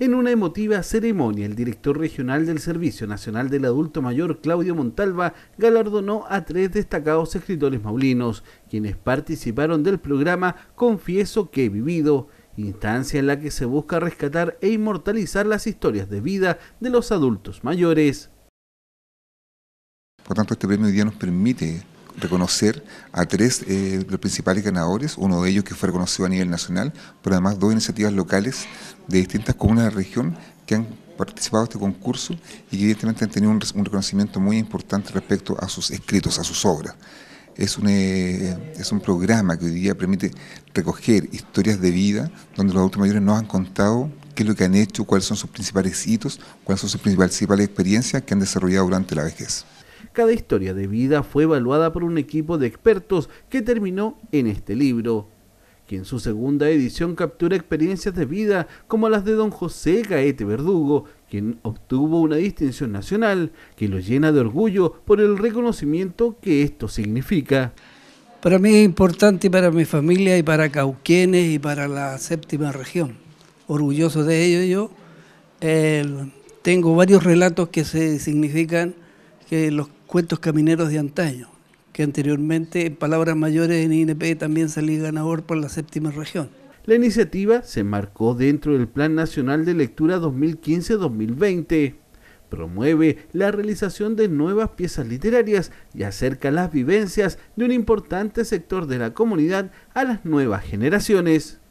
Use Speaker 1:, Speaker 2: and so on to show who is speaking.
Speaker 1: En una emotiva ceremonia, el director regional del Servicio Nacional del Adulto Mayor, Claudio Montalva, galardonó a tres destacados escritores maulinos, quienes participaron del programa Confieso que he vivido, instancia en la que se busca rescatar e inmortalizar las historias de vida de los adultos mayores.
Speaker 2: Por tanto, este premio hoy día nos permite reconocer a tres de eh, los principales ganadores, uno de ellos que fue reconocido a nivel nacional, pero además dos iniciativas locales de distintas comunas de la región que han participado en este concurso y que evidentemente han tenido un, reconocimiento muy importante respecto a sus escritos, a sus obras. Es un, eh, es un programa que hoy día permite recoger historias de vida donde los adultos mayores nos han contado qué es lo que han hecho, cuáles son sus principales hitos, cuáles son sus principales experiencias que han desarrollado durante la vejez.
Speaker 1: Cada historia de vida fue evaluada por un equipo de expertos que terminó en este libro, que en su segunda edición captura experiencias de vida como las de don José Gaete Verdugo, quien obtuvo una distinción nacional
Speaker 3: que lo llena de orgullo por el reconocimiento que esto significa. Para mí es importante para mi familia y para Cauquenes y para la séptima región. Orgulloso de ello yo. Eh, tengo varios relatos que se significan que los cuentos camineros de antaño, que anteriormente en palabras mayores en INP también salió ganador por la séptima región. La iniciativa
Speaker 1: se marcó dentro del Plan Nacional de Lectura 2015-2020. Promueve la realización de nuevas piezas literarias y acerca las vivencias de un importante sector de la comunidad a las nuevas generaciones.